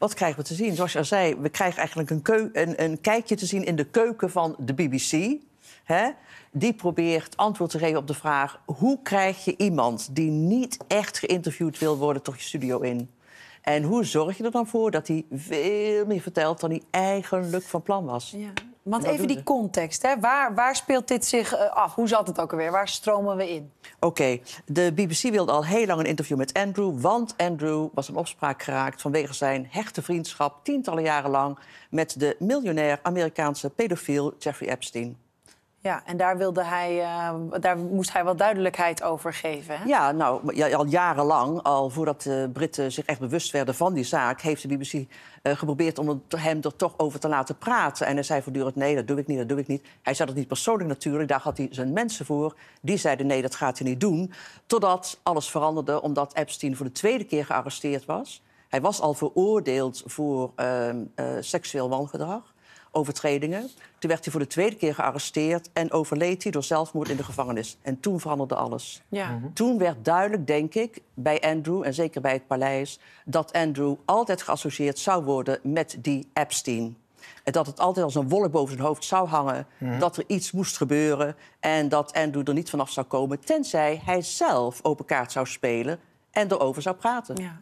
Wat krijgen we te zien? Zoals je al zei, we krijgen eigenlijk een, een, een kijkje te zien in de keuken van de BBC. Hè? Die probeert antwoord te geven op de vraag: hoe krijg je iemand die niet echt geïnterviewd wil worden, toch je studio in? En hoe zorg je er dan voor dat hij veel meer vertelt dan hij eigenlijk van plan was? Ja, want even die context, hè? Waar, waar speelt dit zich eh, af? Hoe zat het ook alweer? Waar stromen we in? Oké, de BBC wilde al heel lang een interview met Andrew, want Andrew was een opspraak geraakt vanwege zijn hechte vriendschap tientallen jaren lang met de miljonair Amerikaanse pedofiel Jeffrey Epstein. Ja, en daar, wilde hij, eh, daar moest hij wat duidelijkheid over geven. Hè? Ja, nou, al jarenlang, al voordat de Britten zich echt bewust werden van die zaak, heeft de BBC eh, geprobeerd om hem er toch over te laten praten. En hij zei voortdurend: nee, dat doe ik niet, dat doe ik niet. Hij zei dat niet persoonlijk natuurlijk, daar had hij zijn mensen voor. Die zeiden: nee, dat gaat hij niet doen. Totdat alles veranderde, omdat Epstein voor de tweede keer gearresteerd was. Hij was al veroordeeld voor ehm, eh, seksueel wangedrag overtredingen. Toen werd hij voor de tweede keer gearresteerd en overleed hij door zelfmoord in de gevangenis. En toen veranderde alles. Ja. Mhm. Toen werd duidelijk, denk ik, bij Andrew en zeker bij het paleis, dat Andrew altijd geassocieerd zou worden met die Epstein. En dat het altijd als een wolk boven zijn hoofd zou hangen. Mhm. Dat er iets moest gebeuren. En dat Andrew er niet vanaf zou komen. Tenzij hij zelf open kaart zou spelen en erover zou praten. Ja.